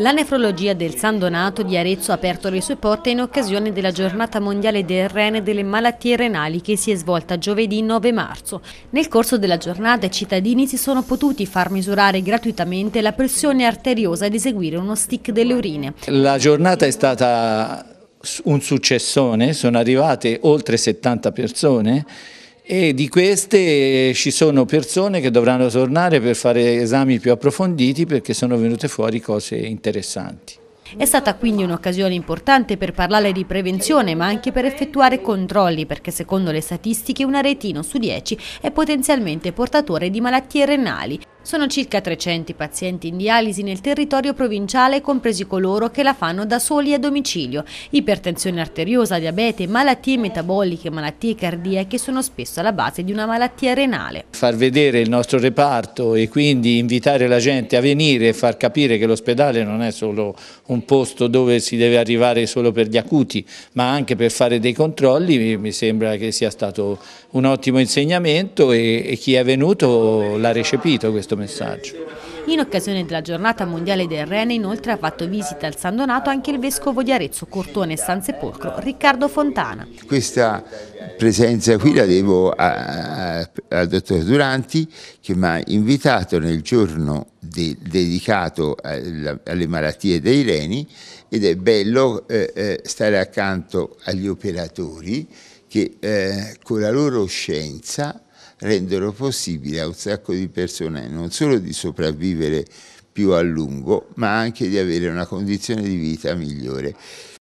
La nefrologia del San Donato di Arezzo ha aperto le sue porte in occasione della giornata mondiale del rene delle malattie renali che si è svolta giovedì 9 marzo. Nel corso della giornata i cittadini si sono potuti far misurare gratuitamente la pressione arteriosa ed eseguire uno stick delle urine. La giornata è stata un successone, sono arrivate oltre 70 persone e di queste eh, ci sono persone che dovranno tornare per fare esami più approfonditi perché sono venute fuori cose interessanti. È stata quindi un'occasione importante per parlare di prevenzione ma anche per effettuare controlli perché secondo le statistiche un aretino su 10 è potenzialmente portatore di malattie renali. Sono circa 300 i pazienti in dialisi nel territorio provinciale, compresi coloro che la fanno da soli a domicilio. Ipertensione arteriosa, diabete, malattie metaboliche, malattie cardiache sono spesso alla base di una malattia renale. Far vedere il nostro reparto e quindi invitare la gente a venire e far capire che l'ospedale non è solo un posto dove si deve arrivare solo per gli acuti, ma anche per fare dei controlli, mi sembra che sia stato un ottimo insegnamento e, chi è venuto l'ha recepito questo messaggio. In occasione della giornata mondiale del rene inoltre ha fatto visita al San Donato anche il vescovo di Arezzo, Cortone e San Sepolcro, Riccardo Fontana. Questa presenza qui la devo al dottor Duranti che mi ha invitato nel giorno de, dedicato alla, alle malattie dei reni ed è bello eh, eh, stare accanto agli operatori che eh, con la loro scienza rendono possibile a un sacco di persone non solo di sopravvivere più a lungo, ma anche di avere una condizione di vita migliore.